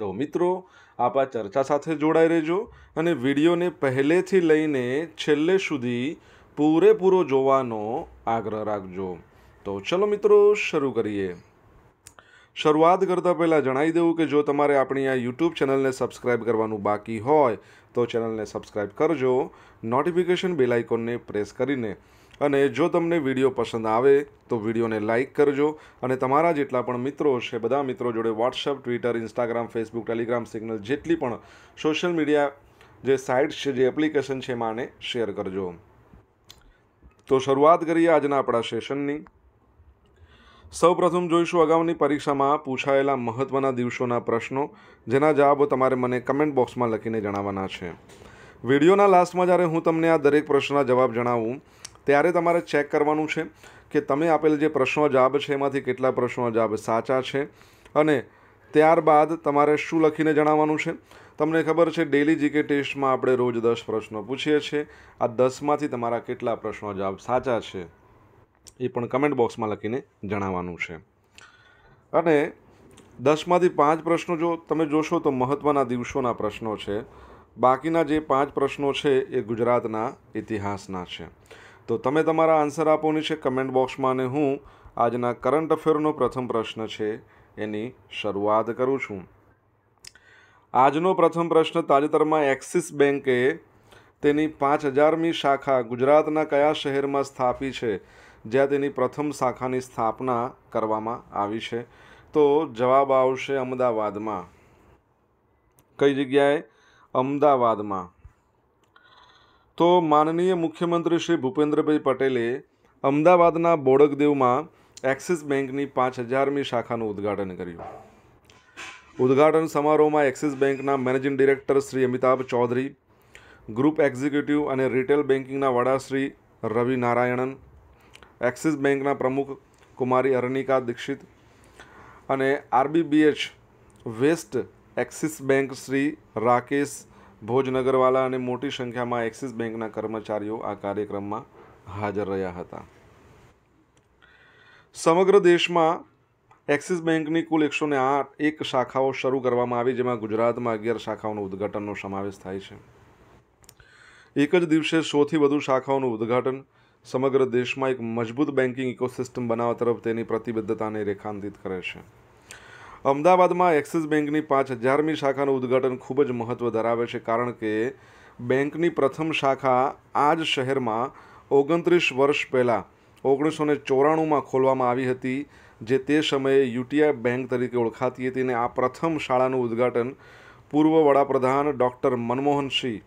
તો મિત્રો આપ આ ચર્ચા સાથે જોડાઈ રહેજો અને વિડીયોને પહેલેથી લઈને છેલ્લે સુધી પૂરેપૂરો જોવાનો આગ્રહ રાખજો તો ચલો મિત્રો શરૂ કરીએ શરૂઆત કરતાં પહેલાં જણાવી દેવું કે જો તમારે આપણી આ યુટ્યુબ ચેનલને સબસ્ક્રાઇબ કરવાનું બાકી હોય તો ચેનલને સબસ્ક્રાઇબ કરજો નોટિફિકેશન બેલ આઇકોનને પ્રેસ કરીને અને જો તમને વિડીયો પસંદ આવે તો વિડીયોને લાઇક કરજો અને તમારા જેટલા પણ મિત્રો છે બધા મિત્રો જોડે WhatsApp Twitter Instagram Facebook Telegram Signal જેટલી પણ સોશિયલ મીડિયા જે સાઇટ્સ છે જે એપ્લિકેશન છે એમાં શેર કરજો તો શરૂઆત કરીએ આજના આપણા સેશનની સૌપ્રથમ જોઈશું અગાઉની પરીક્ષામાં પૂછાયેલા મહત્ત્વના દિવસોના પ્રશ્નો જેના જવાબો તમારે મને કમેન્ટ બોક્સમાં લખીને જણાવવાના છે વિડીયોના લાસ્ટમાં જ્યારે હું તમને આ દરેક પ્રશ્નના જવાબ જણાવું ત્યારે તમારે ચેક કરવાનું છે કે તમે આપેલ જે પ્રશ્નો જવાબ છે એમાંથી કેટલા પ્રશ્નો જવાબ સાચા છે અને ત્યારબાદ તમારે શું લખીને જણાવવાનું છે તમને ખબર છે ડેલી જીકે ટેસ્ટમાં આપણે રોજ દસ પ્રશ્નો પૂછીએ છીએ આ દસમાંથી તમારા કેટલા પ્રશ્નો જવાબ સાચા છે એ પણ કમેન્ટ બોક્સમાં લખીને જણાવવાનું છે અને દસમાંથી પાંચ પ્રશ્નો જો તમે જોશો તો મહત્ત્વના દિવસોના પ્રશ્નો છે બાકીના જે પાંચ પ્રશ્નો છે એ ગુજરાતના ઇતિહાસના છે તો તમે તમારા આન્સર આપો છે કમેન્ટ બોક્સમાં અને હું આજના કરંટ અફેરનો પ્રથમ પ્રશ્ન છે એની શરૂઆત કરું છું આજનો પ્રથમ પ્રશ્ન તાજેતરમાં એક્સિસ બેન્કે તેની પાંચ હજારમી શાખા ગુજરાતના કયા શહેરમાં સ્થાપી છે જ્યાં તેની પ્રથમ શાખાની સ્થાપના કરવામાં આવી છે તો જવાબ આવશે અમદાવાદમાં કઈ જગ્યાએ અમદાવાદમાં તો માનનીય મુખ્યમંત્રી શ્રી ભૂપેન્દ્રભાઈ પટેલે અમદાવાદના બોડકદેવમાં એક્સિસ બેંકની પાંચ હજારમી શાખાનું ઉદ્ઘાટન કર્યું ઉદ્ઘાટન સમારોહમાં એક્સિસ બેંકના managing director Shri Amitabh Chaudhary group executive અને રિટેલ બેન્કિંગના વડા શ્રી રવિ નારાયણન એક્સિસ બેંકના પ્રમુખ કુમારી અરનિકા દીક્ષિત અને RBBH west Axis bank Shri Rakesh Bhojnagarwala અને મોટી સંખ્યામાં એક્સિસ બેંકના કર્મચારીઓ આ કાર્યક્રમમાં હાજર રહ્યા હતા સમગ્ર દેશમાં એક્સિસ બેંકની કુલ એકસો ને આઠ એક શાખાઓ શરૂ કરવામાં આવી જેમાં ગુજરાતમાં અગિયાર શાખાઓનું ઉદ્ઘાટનનો સમાવેશ થાય છે એક જ દિવસે સોથી વધુ શાખાઓનું ઉદ્ઘાટન સમગ્ર દેશમાં એક મજબૂત બેન્કિંગ ઇકોસિસ્ટમ બનાવવા તરફ તેની પ્રતિબદ્ધતાને રેખાંતિત કરે છે અમદાવાદમાં એક્સિસ બેંકની પાંચ હજારમી શાખાનું ઉદઘાટન ખૂબ જ મહત્ત્વ ધરાવે છે કારણ કે બેંકની પ્રથમ શાખા આ જ શહેરમાં ઓગણત્રીસ વર્ષ પહેલાં ઓગણીસો ને ચોરાણુંમાં ખોલવામાં આવી હતી જે તે સમયે યુટીઆઈ બેંક તરીકે ઓળખાતી હતી અને આ પ્રથમ શાળાનું ઉદ્ઘાટન પૂર્વ વડાપ્રધાન ડૉક્ટર મનમોહનસિંહ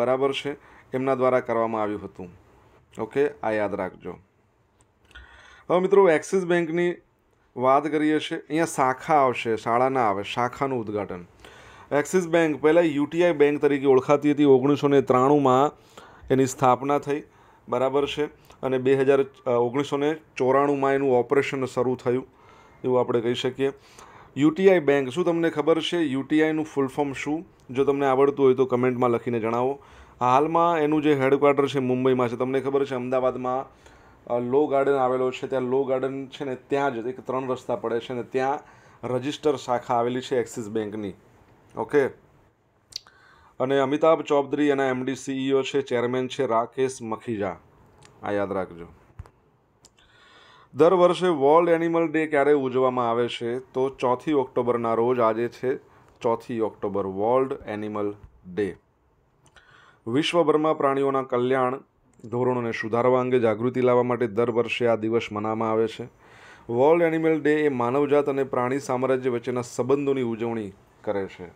બરાબર છે એમના દ્વારા કરવામાં આવ્યું હતું ઓકે આ યાદ રાખજો હવે મિત્રો એક્સિસ બેંકની વાત કરીએ છીએ અહીંયા શાખા આવશે શાળાના આવે શાખાનું ઉદ્ઘાટન એક્સિસ બેંક પહેલાં યુટીઆઈ બેંક તરીકે ઓળખાતી હતી ઓગણીસો ને ત્રાણુંમાં એની સ્થાપના થઈ બરાબર છે અને બે હજાર ઓગણીસો ને ચોરાણુંમાં એનું ઓપરેશન શરૂ થયું એવું આપણે કહી શકીએ યુટીઆઈ બેંક શું તમને ખબર છે યુટીઆઈનું ફૂલ ફોર્મ શું જો તમને આવડતું હોય તો કમેન્ટમાં લખીને જણાવો હાલમાં એનું જે હેડક્વાર્ટર છે મુંબઈમાં છે તમને ખબર છે અમદાવાદમાં લો ગાર્ડન આવેલો છે ત્યાં લો ગાર્ડન છે ને ત્યાં જ એક ત્રણ રસ્તા પડે છે ને ત્યાં રજિસ્ટર શાખા આવેલી છે એક્સિસ બેંકની ઓકે અને અમિતાભ ચૌધરી એના એમડી સીઈઓ છે ચેરમેન છે રાકેશ મખીજા આ યાદ રાખજો દર વર્ષે વર્લ્ડ એનિમલ ડે ક્યારે ઉજવવામાં આવે છે તો ચોથી ઓક્ટોબરના રોજ આજે છે ચોથી ઓક્ટોબર વર્લ્ડ એનિમલ ડે વિશ્વભરમાં પ્રાણીઓના કલ્યાણ ધોરણોને સુધારવા અંગે જાગૃતિ લાવવા માટે દર વર્ષે આ દિવસ મનાવવામાં આવે છે વર્લ્ડ એનિમલ ડે એ માનવજાત અને પ્રાણી સામ્રાજ્ય વચ્ચેના સંબંધોની ઉજવણી કરે છે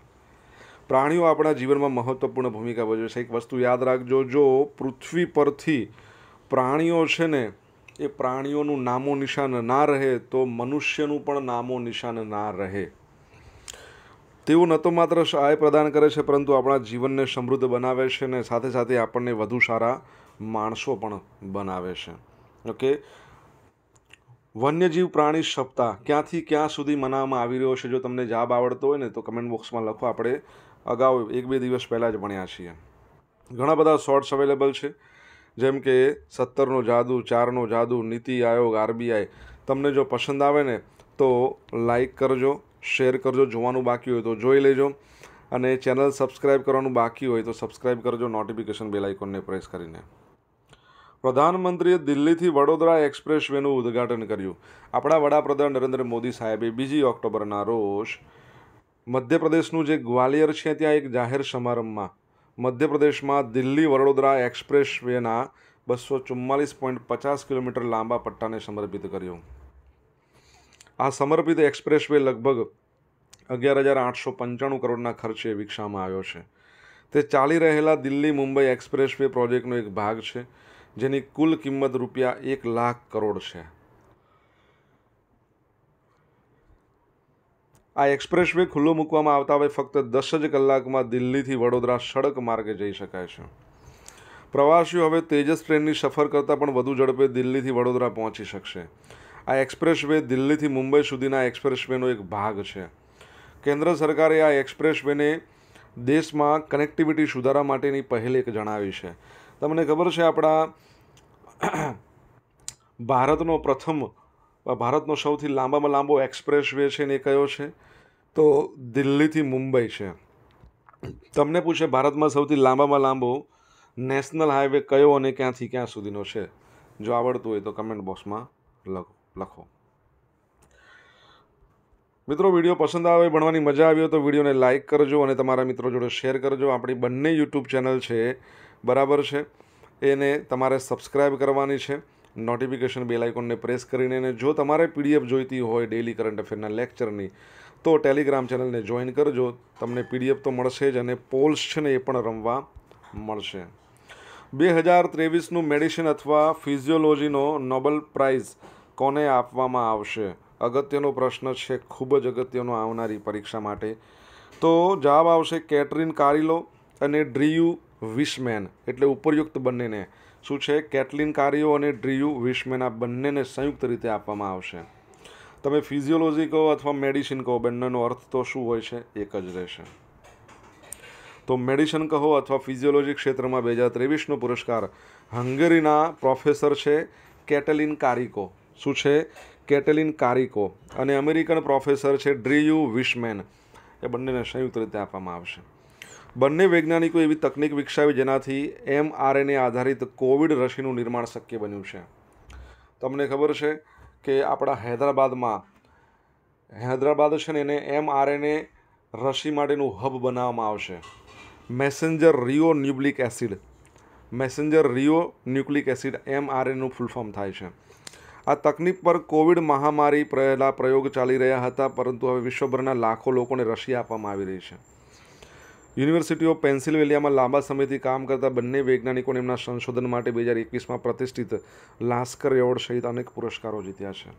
પ્રાણીઓ આપણા જીવનમાં મહત્વપૂર્ણ ભૂમિકા ભજવે છે એક વસ્તુ યાદ રાખજો જો પૃથ્વી પરથી પ્રાણીઓ છે ને એ પ્રાણીઓનું નામો નિશાન ના રહે તો મનુષ્યનું પણ નામો નિશાન ના રહે તેઓ ન તો માત્ર સહાય પ્રદાન કરે છે પરંતુ આપણા જીવનને સમૃદ્ધ બનાવે છે અને સાથે સાથે આપણને વધુ સારા માણસો પણ બનાવે છે ઓકે વન્યજીવ પ્રાણી સપ્તાહ ક્યાંથી ક્યાં સુધી મનાવવામાં આવી રહ્યો છે જો તમને જાબ આવડતો હોય ને તો કમેન્ટ બોક્સમાં લખો આપણે અગાઉ એક બે દિવસ પહેલાં જ ભણ્યા છીએ ઘણા બધા શોર્ટ્સ અવેલેબલ છે જેમ કે સત્તરનો જાદુ ચારનો જાદુ નીતિ આયોગ આરબીઆઈ તમને જો પસંદ આવે ને તો લાઈક કરજો શેર કરજો જોવાનું બાકી હોય તો જોઈ લેજો અને ચેનલ સબસ્ક્રાઈબ કરવાનું બાકી હોય તો સબસ્ક્રાઈબ કરજો નોટિફિકેશન બેલ આઇકોનને પ્રેસ કરીને પ્રધાનમંત્રીએ દિલ્હીથી વડોદરા એક્સપ્રેસ વેનું ઉદ્ઘાટન કર્યું આપણા વડાપ્રધાન નરેન્દ્ર મોદી સાહેબે બીજી ઓક્ટોબરના રોજ મધ્યપ્રદેશનું જે ગ્વાલિયર છે ત્યાં એક જાહેર સમારંભમાં મધ્યપ્રદેશમાં દિલ્હી વડોદરા એક્સપ્રેસ વેના બસો ચુમ્માલીસ પોઈન્ટ પચાસ કિલોમીટર લાંબા પટ્ટાને સમર્પિત કર્યો આ સમર્પિત એક્સપ્રેસ વે લગભગ અગિયાર હજાર આઠસો પંચાણું કરોડના ખર્ચે વિકસાવવામાં આવ્યો છે તે ચાલી રહેલા દિલ્હી મુંબઈ એક્સપ્રેસ વે પ્રોજેક્ટનો એક ભાગ છે જેની કુલ કિંમત રૂપિયા એક લાખ કરોડ છે આ એક્સપ્રેસ વે ખુલ્લો મૂકવામાં આવતા હવે ફક્ત દસ જ કલાકમાં દિલ્હીથી વડોદરા સડક માર્ગે જઈ શકાય છે પ્રવાસીઓ હવે તેજસ ટ્રેનની સફર કરતાં પણ વધુ ઝડપે દિલ્હીથી વડોદરા પહોંચી શકશે આ એક્સપ્રેસ વે દિલ્હીથી મુંબઈ સુધીના એક્સપ્રેસ વેનો એક ભાગ છે કેન્દ્ર સરકારે આ એક્સપ્રેસ વેને દેશમાં કનેક્ટિવિટી સુધારા માટેની પહેલ એક જણાવી છે તમને ખબર છે આપણા ભારતનો પ્રથમ ભારતનો સૌથી લાંબામાં લાંબો એક્સપ્રેસ વે છે ને એ કયો છે તો દિલ્હીથી મુંબઈ છે તમને પૂછે ભારતમાં સૌથી લાંબામાં લાંબો નેશનલ હાઈવે કયો અને ક્યાંથી ક્યાં સુધીનો છે જો આવડતું હોય તો કમેન્ટ બોક્સમાં લખો મિત્રો વિડીયો પસંદ આવે ભણવાની મજા આવી હોય તો વિડીયોને લાઇક કરજો અને તમારા મિત્રો જોડે શેર કરજો આપણી બંને યુટ્યુબ ચેનલ છે બરાબર છે એને તમારે સબસ્ક્રાઇબ કરવાની છે નોટિફિકેશન બેલાઇકોનને પ્રેસ કરીને અને જો તમારે પીડીએફ જોઈતી હોય ડેલી કરંટ અફેરના લેક્ચરની તો ટેલિગ્રામ ચેનલને જોઈન કરજો તમને પીડીએફ તો મળશે જ અને પોલ્સ છે ને એ પણ રમવા મળશે બે હજાર ત્રેવીસનું મેડિસિન અથવા ફિઝિયોલોજીનો નોબલ પ્રાઇઝ કોને આપવામાં આવશે અગત્યનો પ્રશ્ન છે ખૂબ જ અગત્યનો આવનારી પરીક્ષા માટે તો જવાબ આવશે કેટરિન કારિલો અને ડ્રીયુ વિશમેન એટલે ઉપરયુક્ત બંનેને શું છે કેટલિન કાર્યો અને ડ્રીયુ વિશમેન આ બંનેને સંયુક્ત રીતે આપવામાં આવશે તમે ફિઝિયોલોજી કહો અથવા મેડિસિન કહો બંનેનો અર્થ તો શું હોય છે એક જ રહેશે તો મેડિસિન કહો અથવા ફિઝિયોલોજી ક્ષેત્રમાં બે હજાર ત્રેવીસનો પુરસ્કાર હંગેરીના પ્રોફેસર છે કેટલિન કારિકો શું છે કેટલિન કારિકો અને અમેરિકન પ્રોફેસર છે ડ્રીયુ વિશમેન એ બંનેને સંયુક્ત રીતે આપવામાં આવશે બંને વૈજ્ઞાનિકો એવી તકનીક વિકસાવી જેનાથી એમઆરએનએ આધારિત કોવિડ રસીનું નિર્માણ શક્ય બન્યું છે તમને ખબર છે કે આપણા હૈદરાબાદમાં હૈદરાબાદ છે ને એને એમઆરએનએ રસી માટેનું હબ બનાવવામાં આવશે messenger ribonucleic acid messenger ribonucleic acid એમઆરએનનું ફૂલ ફોર્મ થાય છે આ તકનીક પર કોવિડ મહામારી પહેલાં પ્રયોગ ચાલી રહ્યા હતા પરંતુ હવે વિશ્વભરના લાખો લોકોને રસી આપવામાં આવી રહી છે યુનિવર્સિટી ઓફ પેન્સિલવેલિયામાં લાંબા સમયથી કામ કરતા બંને વૈજ્ઞાનિકોને એમના સંશોધન માટે બે હજાર એકવીસમાં પ્રતિષ્ઠિત લાસ્કર એવોર્ડ સહિત અનેક પુરસ્કારો જીત્યા છે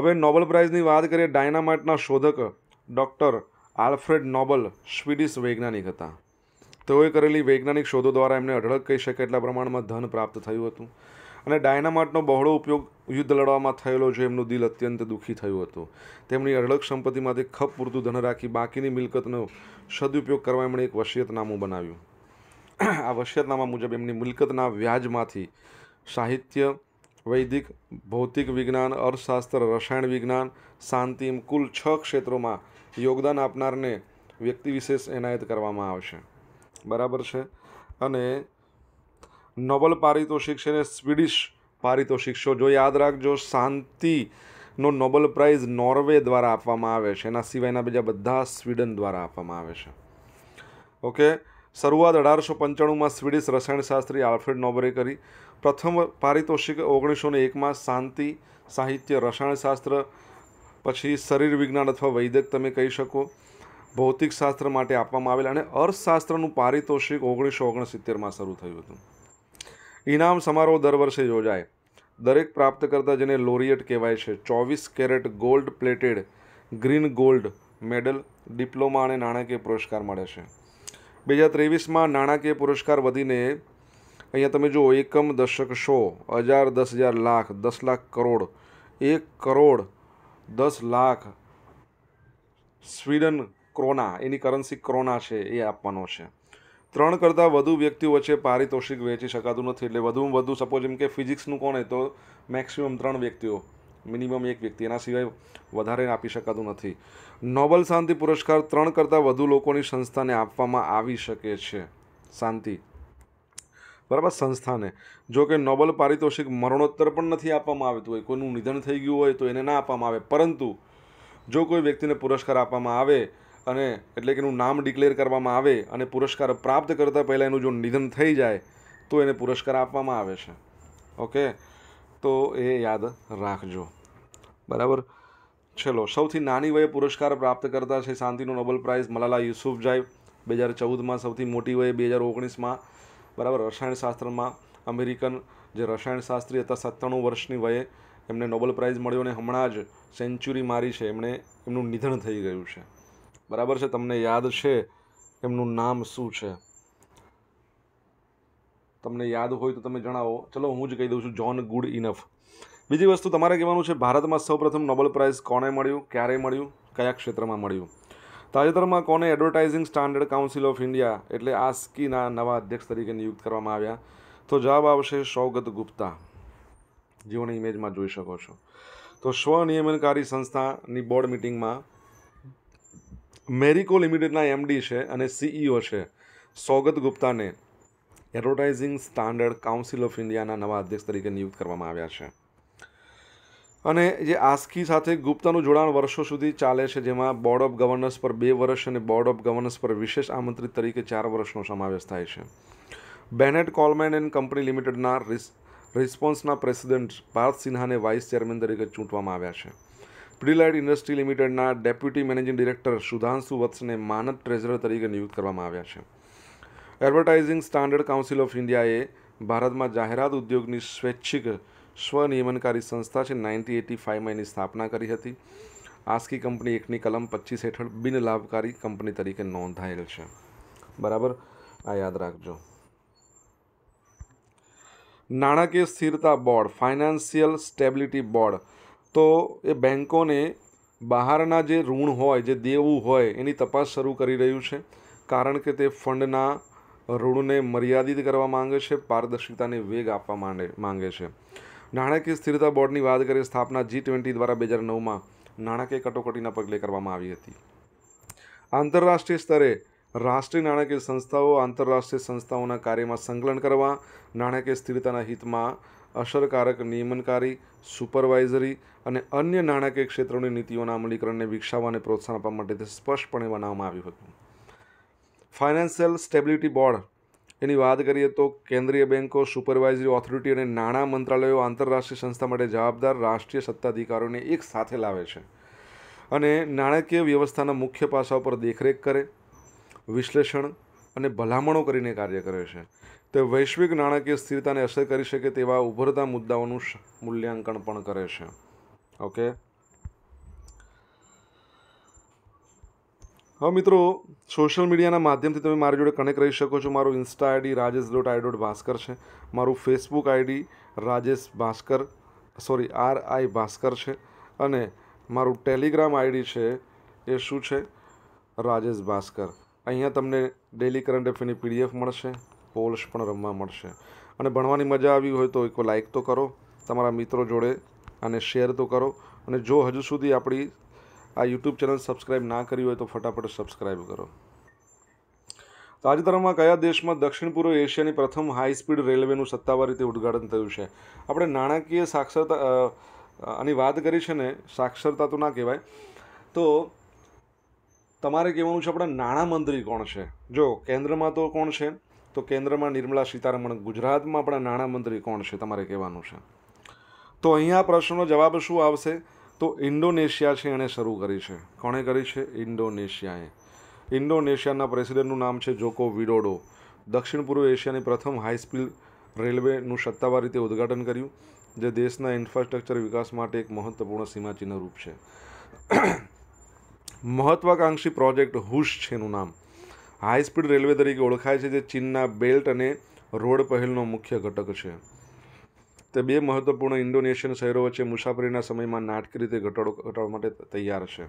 હવે નોબલ પ્રાઇઝની વાત કરીએ ડાયનામાઇટના શોધક ડૉક્ટર આલ્ફ્રેડ નોબલ સ્વીડિશ વૈજ્ઞાનિક હતા તેઓએ કરેલી વૈજ્ઞાનિક શોધો દ્વારા એમને અઢળક કહી શકે એટલા પ્રમાણમાં ધન પ્રાપ્ત થયું હતું અને ડાયનામાટનો બહોળો ઉપયોગ યુદ્ધ લડવામાં થયેલો છે એમનું દિલ અત્યંત દુઃખી થયું હતું તેમની અઢળક સંપત્તિમાંથી ખપ પૂરતું ધન રાખી બાકીની મિલકતનો સદુપયોગ કરવા એમણે એક વસિયતનામું બનાવ્યું આ વસિયતનામા મુજબ એમની મિલકતના વ્યાજમાંથી સાહિત્ય વૈદિક ભૌતિક વિજ્ઞાન અર્થશાસ્ત્ર રસાયણ વિજ્ઞાન શાંતિ એમ કુલ છ ક્ષેત્રોમાં યોગદાન આપનારને વ્યક્તિ વિશેષ એનાયત કરવામાં આવશે બરાબર છે અને નોબલ પારિતોષિક છે અને સ્વીડિશ પારિતોષિક છો જો યાદ રાખજો શાંતિનો નોબલ પ્રાઇઝ નોર્વે દ્વારા આપવામાં આવે છે એના સિવાયના બીજા બધા સ્વીડન દ્વારા આપવામાં આવે છે ઓકે શરૂઆત અઢારસો પંચાણુંમાં સ્વીડિશ રસાયણશાસ્ત્રી આલ્ફ્રેડ નોબરે કરી પ્રથમ પારિતોષિક ઓગણીસો ને એકમાં શાંતિ સાહિત્ય રસાયણશાસ્ત્ર પછી શરીર વિજ્ઞાન અથવા વૈદક તમે કહી શકો ભૌતિકશાસ્ત્ર માટે આપવામાં આવેલ અને અર્થશાસ્ત્રનું પારિતોષિક ઓગણીસો ઓગણસિત્તેરમાં શરૂ થયું હતું ઇનામ સમારોહ દર વર્ષે યોજાય દરેક પ્રાપ્તકર્તા જેને લોરિયટ કહેવાય છે ચોવીસ carat gold plated green gold medal diploma અને નાણાકીય પુરસ્કાર મળે છે બે હજાર ત્રેવીસમાં નાણાકીય પુરસ્કાર વધીને અહીંયા તમે જુઓ એકમ દશક સો હજાર દસ હજાર લાખ દસ લાખ કરોડ એક કરોડ દસ લાખ સ્વીડન ક્રોના એની કરન્સી ક્રોના છે એ આપવાનો છે ત્રણ કરતાં વધુ વ્યક્તિઓ વચ્ચે પારિતોષિક વહેંચી શકાતું નથી એટલે વધુમાં વધુ સપોઝ એમ કે ફિઝિક્સનું કોણે તો મેક્સિમમ ત્રણ વ્યક્તિઓ મિનિમમ એક વ્યક્તિ એના સિવાય વધારે આપી શકાતું નથી નોબલ શાંતિ પુરસ્કાર ત્રણ કરતાં વધુ લોકોની સંસ્થાને આપવામાં આવી શકે છે શાંતિ બરાબર સંસ્થાને જોકે નોબલ પારિતોષિક મરણોત્તર પણ નથી આપવામાં આવતું હોય કોઈનું નિધન થઈ ગયું હોય તો એને ના આપવામાં આવે પરંતુ જો કોઈ વ્યક્તિને પુરસ્કાર આપવામાં આવે અને એટલે કે એનું નામ ડિક્લેર કરવામાં આવે અને પુરસ્કાર પ્રાપ્ત કરતાં પહેલાં એનું જો નિધન થઈ જાય તો એને પુરસ્કાર આપવામાં આવે છે ઓકે તો એ યાદ રાખજો બરાબર ચલો સૌથી નાની વયે પુરસ્કાર પ્રાપ્ત કરતા છે શાંતિનો નોબલ પ્રાઇઝ મલાલા યુસુફ જાય બે હજાર ચૌદમાં સૌથી મોટી વયે બે હજાર ઓગણીસમાં બરાબર રસાયણશાસ્ત્રમાં અમેરિકન જે રસાયણશાસ્ત્રી હતા સત્તાણું વર્ષની વયે એમને નોબલ પ્રાઇઝ મળ્યો અને હમણાં જ સેન્ચુરી મારી છે એમણે એમનું નિધન થઈ ગયું છે બરાબર છે તમને યાદ છે એમનું નામ શું છે તમને યાદ હોય તો તમે જણાવો ચલો હું જ કહી દઉં છું જોન ગુડ ઇનફ બીજી વસ્તુ તમારે કહેવાનું છે ભારતમાં સૌપ્રથમ નોબલ પ્રાઇઝ કોને મળ્યું ક્યારે મળ્યું કયા ક્ષેત્રમાં મળ્યું તાજેતરમાં કોને advertising standard council of India એટલે આસ્કીના નવા અધ્યક્ષ તરીકે નિયુક્ત કરવામાં આવ્યા તો જવાબ આવશે સૌગત ગુપ્તા જીઓની ઇમેજમાં જોઈ શકો છો તો સ્વનિયમનકારી સંસ્થાની બોર્ડ મિટિંગમાં મેરિકો લિમિટેડના એમડી છે અને સીઈઓ છે સોગત ગુપ્તાને એડવર્ટાઇઝિંગ સ્ટાન્ડર્ડ કાઉન્સિલ ઓફ ઇન્ડિયાના નવા અધ્યક્ષ તરીકે નિયુક્ત કરવામાં આવ્યા છે અને જે આસ્કી સાથે ગુપ્તાનું જોડાણ વર્ષો સુધી ચાલે છે જેમાં બોર્ડ ઓફ ગવર્નન્સ પર બે વર્ષ અને બોર્ડ ઓફ ગવર્નન્સ પર વિશેષ આમંત્રિત તરીકે ચાર વર્ષનો સમાવેશ થાય છે બેનેટ કોલમેન એન્ડ કંપની લિમિટેડના રિસ રિસ્પોન્સના પ્રેસિડેન્ટ પાર્થ સિન્હાને વાઇસ ચેરમેન તરીકે ચૂંટવામાં આવ્યા છે પ્રિલાઇડ ઇન્ડસ્ટ્રી લિમિટેડના ડેપ્યુટી મેનેજિંગ ડિરેક્ટર સુધાંશુ વત્સને માનદ ટ્રેઝરર તરીકે નિયુક્ત કરવામાં આવ્યા છે એડવર્ટાઇઝિંગ સ્ટાન્ડર્ડ કાઉન્સિલ ઓફ ઇન્ડિયાએ ભારતમાં જાહેરાત ઉદ્યોગની સ્વૈચ્છિક સ્વનિયમનકારી સંસ્થા છે નાઇન્ટી એટી ફાઇવમાં એની સ્થાપના કરી હતી આસ્કી કંપની એકની કલમ પચીસ હેઠળ બિન લાભકારી કંપની તરીકે નોંધાયેલ છે બરાબર આ યાદ રાખજો નાણાકીય સ્થિરતા બોર્ડ ફાઇનાન્શિયલ સ્ટેબિલિટી બોર્ડ તો એ બેન્કોને બહારના જે ઋણ હોય જે દેવું હોય એની તપાસ શરૂ કરી રહ્યું છે કારણ કે તે ફંડના ઋણને મર્યાદિત કરવા માંગે છે પારદર્શિતાને વેગ આપવા માંડે માંગે છે નાણાકીય સ્થિરતા બોર્ડની વાત કરીએ સ્થાપના જી ટ્વેન્ટી દ્વારા બે હજાર નવમાં નાણાકીય કટોકટીના પગલે કરવામાં આવી હતી આંતરરાષ્ટ્રીય સ્તરે રાષ્ટ્રીય નાણાકીય સંસ્થાઓ આંતરરાષ્ટ્રીય સંસ્થાઓના કાર્યમાં સંકલન કરવા નાણાકીય સ્થિરતાના હિતમાં અસરકારક નિયમનકારી સુપરવાઇઝરી અને અન્ય નાણાકીય ક્ષેત્રોની નીતિઓના અમલીકરણને વિકસાવવા અને પ્રોત્સાહન આપવા માટે તે સ્પષ્ટપણે બનાવવામાં આવ્યું હતું ફાઇનાન્શિયલ સ્ટેબિલિટી બોર્ડ એની વાત કરીએ તો કેન્દ્રીય બેન્કો સુપરવાઇઝરી ઓથોરિટી અને નાણાં મંત્રાલયો આંતરરાષ્ટ્રીય સંસ્થા માટે જવાબદાર રાષ્ટ્રીય સત્તાધિકારોને એક સાથે લાવે છે અને નાણાકીય વ્યવસ્થાના મુખ્ય પાસાઓ પર દેખરેખ કરે વિશ્લેષણ અને ભલામણો કરીને કાર્ય કરે છે તે વૈશ્વિક નાણાકીય સ્થિરતાને અસર કરી શકે તેવા ઉભરતા મુદ્દાઓનું મૂલ્યાંકન પણ કરે છે ઓકે હવે મિત્રો સોશિયલ મીડિયાના માધ્યમથી તમે મારી જોડે કનેક્ટ રહી શકો છો મારું insta ID Rajesh dot I dot Bhaskar છે મારું Facebook ID Rajesh Bhaskar sorry R I Bhaskar છે અને મારું ટેલિગ્રામ આઈડી છે એ શું છે રાજેશ ભાસ્કર અહીંયા તમને ડેલી કરંટ અફેરની પીડીએફ મળશે પોલ્સ પણ રમવા મળશે અને ભણવાની મજા આવી હોય તો એક લાઇક તો કરો તમારા મિત્રો જોડે અને શેર તો કરો અને જો હજુ સુધી આપણી આ યુટ્યુબ ચેનલ સબસ્ક્રાઈબ ના કરી હોય તો ફટાફટ સબસ્ક્રાઈબ કરો તાજેતરમાં કયા દેશમાં દક્ષિણ પૂર્વ એશિયાની પ્રથમ હાઈ સ્પીડ રેલવેનું સત્તાવાર રીતે ઉદ્ઘાટન થયું છે આપણે નાણાકીય સાક્ષરતા આની વાત કરી છે ને સાક્ષરતા તો ના કહેવાય તો તમારે કહેવાનું છે આપણા નાણામંત્રી કોણ છે જો કેન્દ્રમાં તો કોણ છે તો કેન્દ્રમાં નિર્મલા સીતારમણ ગુજરાતમાં આપણા નાણામંત્રી કોણ છે તમારે કહેવાનું છે તો અહીંયા પ્રશ્નનો જવાબ શું આવશે તો ઇન્ડોનેશિયા છે એણે શરૂ કરી છે કોણે કરી છે ઇન્ડોનેશિયાએ ઇન્ડોનેશિયાના પ્રેસિડેન્ટનું નામ છે જોકો વિડોડો દક્ષિણ પૂર્વ એશિયાની પ્રથમ હાઈસ્પીડ રેલવેનું સત્તાવાર રીતે ઉદ્ઘાટન કર્યું જે દેશના ઇન્ફ્રાસ્ટ્રક્ચર વિકાસ માટે એક મહત્વપૂર્ણ સીમાચિહ્ન રૂપ છે મહત્વાકાંક્ષી પ્રોજેક્ટ હુશ છે એનું નામ હાઈ સ્પીડ રેલવે તરીકે ઓળખાય છે જે ચીનના બેલ્ટ અને રોડ પહેલનો મુખ્ય ઘટક છે તે બે મહત્વપૂર્ણ ઇન્ડોનેશિયન શહેરો વચ્ચે મુસાફરીના સમયમાં નાટકી રીતે ઘટાડો ઘટાડવા માટે તૈયાર છે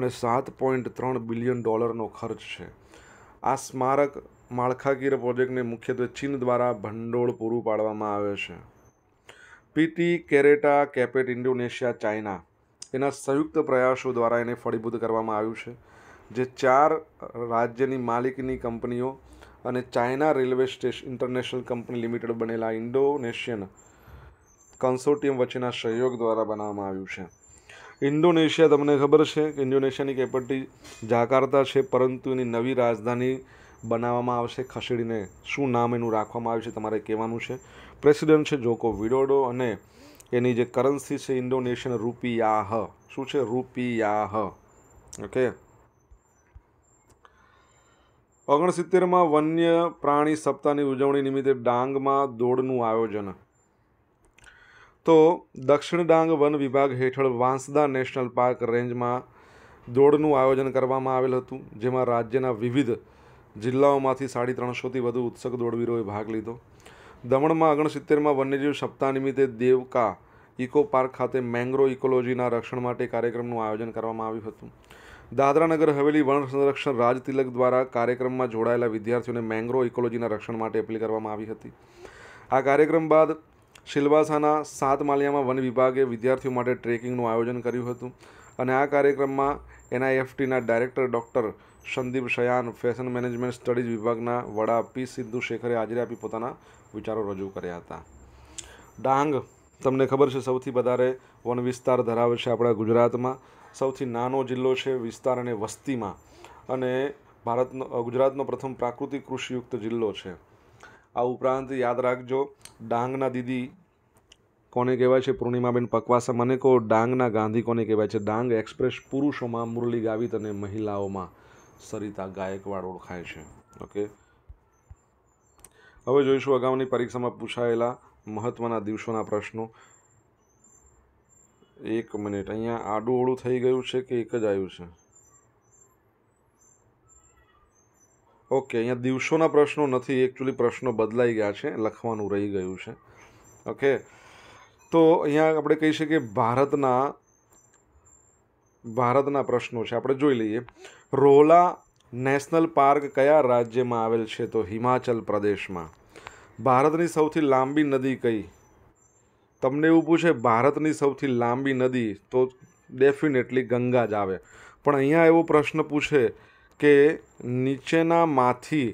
અને સાત પોઈન્ટ ત્રણ બિલિયન ડોલરનો ખર્ચ છે આ સ્મારક માળખાકીય પ્રોજેક્ટને મુખ્યત્વે ચીન દ્વારા ભંડોળ પૂરું પાડવામાં આવે છે PT Kereta Cepat Indonesia China એના સંયુક્ત પ્રયાસો દ્વારા એને ફળીભૂત કરવામાં આવ્યું છે જે ચાર રાજ્યની માલિકની કંપનીઓ અને China railway station international company limited બનેલા ઇન્ડોનેશિયન કન્સોર્ટિયમ વચ્ચેના સહયોગ દ્વારા બનાવવામાં આવ્યું છે ઇન્ડોનેશિયા તમને ખબર છે કે ઇન્ડોનેશિયાની કેપિટલ જાકાર્તા છે પરંતુ એની નવી રાજધાની બનાવવામાં આવશે ખસેડીને શું નામ એનું રાખવામાં આવ્યું છે તમારે કહેવાનું છે પ્રેસિડેન્ટ છે જોકો વિડોડો અને એની જે કરન્સી છે ઇન્ડોનેશિયન રૂપિયાહ શું છે રૂપિયાહ ઓકે ઓગણસિત્તેરમાં વન્ય પ્રાણી સપ્તાહની ઉજવણી નિમિત્તે ડાંગમાં દોડનું આયોજન તો દક્ષિણ ડાંગ વન વિભાગ હેઠળ વાંસદા નેશનલ પાર્ક રેન્જમાં દોડનું આયોજન કરવામાં આવેલ હતું જેમાં રાજ્યના વિવિધ જિલ્લાઓમાંથી સાડી ત્રણસોથી વધુ ઉત્સુક દોડવીરોએ ભાગ લીધો દમણમાં ઓગણસિત્તેરમાં વન્યજીવ સપ્તાહ નિમિત્તે દેવકા ઇકો પાર્ક ખાતે મેંગ્રો ઇકોલોજીના રક્ષણ માટે કાર્યક્રમનું આયોજન કરવામાં આવ્યું હતું દાદરા નગર હવેલી વન સંરક્ષણ રાજ દ્વારા કાર્યક્રમમાં જોડાયેલા વિદ્યાર્થીઓને મેંગ્રો ઇકોલોજીના રક્ષણ માટે અપીલ કરવામાં આવી હતી આ કાર્યક્રમ બાદ સિલવાસાના સાત માલિયામાં વન વિભાગે વિદ્યાર્થીઓ માટે ટ્રેકિંગનું આયોજન કર્યું હતું અને આ કાર્યક્રમમાં એનઆઈએફટીના director doctor Sandeep Shayan fashion management studies વિભાગના વડા પી સિંધુ શેખરે હાજરી આપી પોતાના વિચારો રજૂ કર્યા હતા ડાંગ તમને ખબર છે સૌથી વધારે વન વિસ્તાર ધરાવે છે આપણા ગુજરાતમાં સૌથી નાનો જિલ્લો છે વિસ્તાર અને વસ્તીમાં અને ભારતનો ગુજરાતનો પ્રથમ પ્રાકૃતિક કૃષિયુક્ત જિલ્લો છે આ ઉપરાંત યાદ રાખજો ડાંગના દીદી કોને કહેવાય છે પૂર્ણિમાબેન પકવાસા મને કહો ડાંગના ગાંધી કોને કહેવાય છે ડાંગ એક્સપ્રેસ પુરુષોમાં મુરલી ગાવિત અને મહિલાઓમાં સરિતા ગાયકવાડ ઓળખાય છે ઓકે હવે જોઈશું અગાઉની પરીક્ષામાં પૂછાયેલા મહત્વના દિવસોના પ્રશ્નો એક મિનિટ અહીંયા આડું ઓળું થઈ ગયું છે કે એક જ આવ્યું છે ઓકે અહીંયા દિવસોના પ્રશ્નો નથી એકચ્યુઅલી પ્રશ્નો બદલાઈ ગયા છે લખવાનું રહી ગયું છે ઓકે તો અહીંયા આપણે કહી શકીએ ભારતના ભારતના પ્રશ્નો છે આપણે જોઈ લઈએ રોહલા નેશનલ પાર્ક કયા રાજ્યમાં આવેલ છે તો હિમાચલ પ્રદેશમાં ભારતની સૌથી લાંબી નદી કઈ તમને એવું પૂછે ભારતની સૌથી લાંબી નદી તો ડેફિનેટલી ગંગા જ આવે પણ અહીંયા એવો પ્રશ્ન પૂછે કે નીચેનામાંથી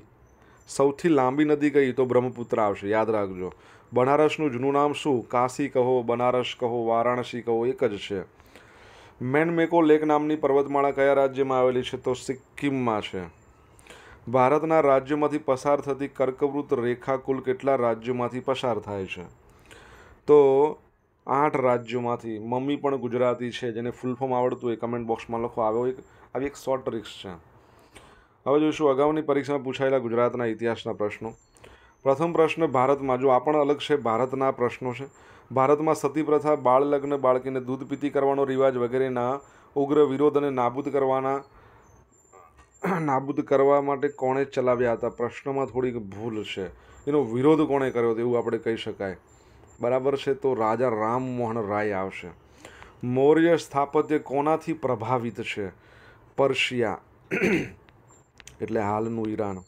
સૌથી લાંબી નદી કઈ તો બ્રહ્મપુત્ર આવશે યાદ રાખજો બનારસનું જૂનું નામ શું કાશી કહો બનારસ કહો વારાણસી કહો એક જ છે મેનમેકો લેક નામની પર્વતમાળા કયા રાજ્યમાં આવેલી છે તો સિક્કિમમાં છે ભારતના રાજ્યોમાંથી પસાર થતી કર્કવૃત રેખા કુલ કેટલા રાજ્યોમાંથી પસાર થાય છે તો આઠ રાજ્યોમાંથી મમ્મી પણ ગુજરાતી છે જેને ફૂલ ફોર્મ આવડતું હોય કમેન્ટ બોક્સમાં લખો આવ્યો એક આવી એક શોર્ટ ટ્રિક્સ છે હવે જોઈશું અગાઉની પરીક્ષામાં પૂછાયેલા ગુજરાતના ઇતિહાસના પ્રશ્નો પ્રથમ પ્રશ્ન ભારતમાં જો આ પણ અલગ છે ભારતના પ્રશ્નો છે ભારતમાં સતી પ્રથા બાળ લગ્ન બાળકીને દૂધ પીતી કરવાનો રિવાજ વગેરેના ઉગ્ર વિરોધ અને નાબૂદ કરવાના નાબૂદ કરવા માટે કોણે ચલાવ્યા હતા પ્રશ્નમાં થોડીક ભૂલ છે એનો વિરોધ કોણે કર્યો હતો એવું આપણે કહી શકાય બરાબર છે તો રાજા રામમોહન રાય આવશે મૌર્ય સ્થાપત્ય કોનાથી પ્રભાવિત છે પર્શિયા એટલે હાલનું ઈરાન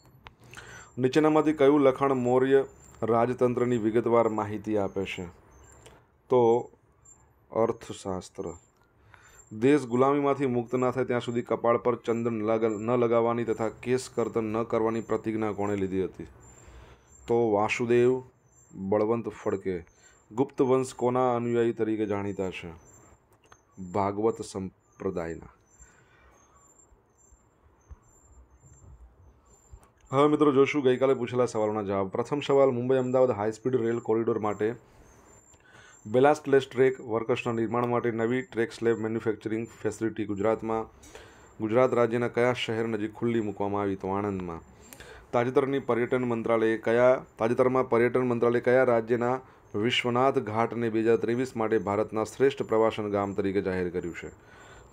નીચેનામાંથી કયું લખાણ મૌર્ય રાજતંત્રની વિગતવાર માહિતી આપે છે તો અર્થશાસ્ત્ર દેશ ગુલામીમાંથી મુક્ત ના થાય ત્યાં સુધી કપાળ પર ચંદન ન લગાવવાની તથા કેસ કરતન ન કરવાની પ્રતિજ્ઞા કોણે લીધી હતી તો વાસુદેવ બળવંત ફડકે ગુપ્ત વંશ કોના અનુયાયી તરીકે જાણીતા છે ભાગવત સંપ્રદાયના હવે મિત્રો જોશું ગઈકાલે પૂછેલા સવાલોના જવાબ પ્રથમ સવાલ Mumbai Ahmedabad high rail corridor માટે બેલાસ્ટલેસ ટ્રેક વર્કર્સના નિર્માણ માટે નવી ટ્રેક સ્લેબ મેન્યુફેક્ચરિંગ ફેસિલિટી ગુજરાતમાં ગુજરાત રાજ્યના કયા શહેર નજીક ખુલ્લી મૂકવામાં આવી તો આણંદમાં તાજેતરની પર્યટન મંત્રાલયે કયા તાજેતરમાં પર્યટન મંત્રાલય કયા રાજ્યના વિશ્વનાથ ઘાટને બે હજાર ત્રેવીસ માટે ભારતના શ્રેષ્ઠ પ્રવાસન ગામ તરીકે જાહેર કર્યું છે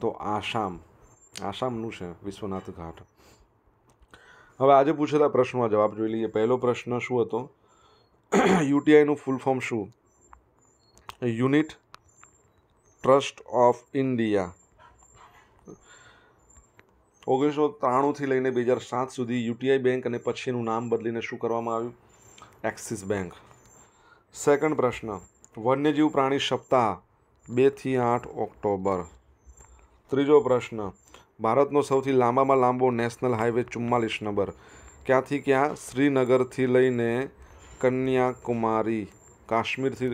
તો આસામ આસામનું છે વિશ્વનાથ ઘાટ હવે આજે પૂછેલા પ્રશ્નો જવાબ જોઈ લઈએ પહેલો પ્રશ્ન શું હતો યુટીઆઈનું ફૂલ ફોર્મ શું યુનિટ ટ્રસ્ટ ઓફ ઇન્ડિયા ઓગણીસો ત્રાણુંથી લઈને બે હજાર સાત સુધી યુટીઆઈ બેંક અને પછીનું નામ બદલીને શું કરવામાં આવ્યું એક્સિસ બેંક સેકન્ડ પ્રશ્ન વન્યજીવ પ્રાણી સપ્તાહ બેથી આઠ ઓક્ટોબર ત્રીજો પ્રશ્ન ભારતનો સૌથી લાંબામાં લાંબો નેશનલ હાઈવે ચુમ્માલીસ નંબર ક્યાંથી ક્યાં શ્રીનગરથી લઈને કન્યાકુમારી કાશ્મીરથી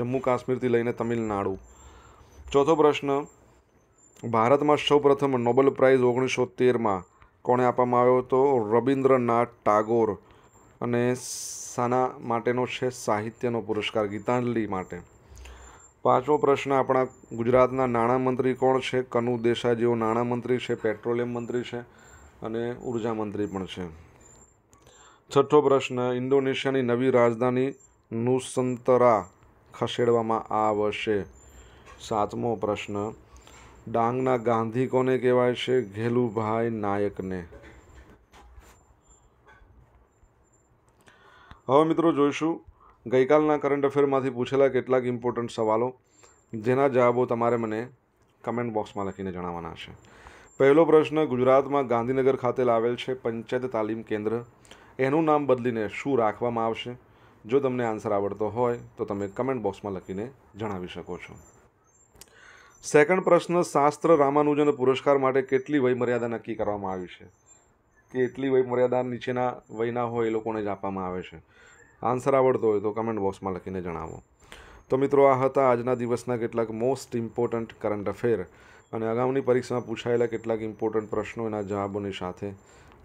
જમ્મુ કાશ્મીરથી લઈને તમિલનાડુ ચોથો પ્રશ્ન ભારતમાં સૌપ્રથમ નોબેલ પ્રાઇઝ ઓગણીસો તેરમાં કોણે આપવામાં આવ્યો હતો રવિન્દ્રનાથ ટાગોર અને સાના માટેનો છે સાહિત્યનો પુરસ્કાર ગીતાંજલિ માટે પાંચમો પ્રશ્ન આપણા ગુજરાતના નાણામંત્રી કોણ છે કનુ દેસાઈ જેઓ નાણામંત્રી છે પેટ્રોલિયમ મંત્રી છે અને ઉર્જા મંત્રી પણ છે છઠ્ઠો પ્રશ્ન ઇન્ડોનેશિયાની નવી રાજધાની નુસંતરા ખસેડવામાં આવશે સાતમો પ્રશ્ન ડાંગના ગાંધી કોને કહેવાય છે ઘેલુભાઈ નાયકને હવે મિત્રો જોઈશું ગઈકાલના કરંટ અફેરમાંથી પૂછેલા કેટલાક ઇમ્પોર્ટન્ટ સવાલો જેના જવાબો તમારે મને કમેન્ટ બોક્સમાં લખીને જણાવવાના છે પહેલો પ્રશ્ન ગુજરાતમાં ગાંધીનગર ખાતે લાવેલ છે પંચાયત તાલીમ કેન્દ્ર એનું નામ બદલીને શું રાખવામાં આવશે જો તમને આન્સર આવડતો હોય તો તમે કમેન્ટ બોક્સમાં લખીને જણાવી શકો છો સેકન્ડ પ્રશ્ન શાસ્ત્ર રામાનુજન પુરસ્કાર માટે કેટલી વયમર્યાદા નક્કી કરવામાં આવી છે કે એટલી વયમર્યાદા નીચેના વયના હોય એ લોકોને જ આપવામાં આવે છે આન્સર આવડતો હોય તો કમેન્ટ બોક્સમાં લખીને જણાવો તો મિત્રો આ હતા આજના દિવસના કેટલાક મોસ્ટ ઇમ્પોર્ટન્ટ કરંટ અફેર અને અગાઉની પરીક્ષામાં પૂછાયેલા કેટલાક ઇમ્પોર્ટન્ટ પ્રશ્નો એના જવાબોની સાથે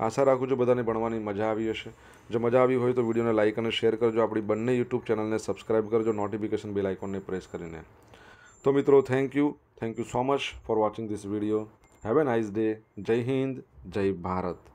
આશા રાખું છું બધાને ભણવાની મજા આવી હશે જો મજા આવી હોય તો વિડીયોને લાઇક અને શેર કરજો આપણી બંને યુટ્યુબ ચેનલને સબસ્ક્રાઇબ કરજો નોટિફિકેશન બેલ આઇકોનને પ્રેસ કરીને તો મિત્રો thank you thank you so much for watching this video have a nice day જય હિન્દ જય ભારત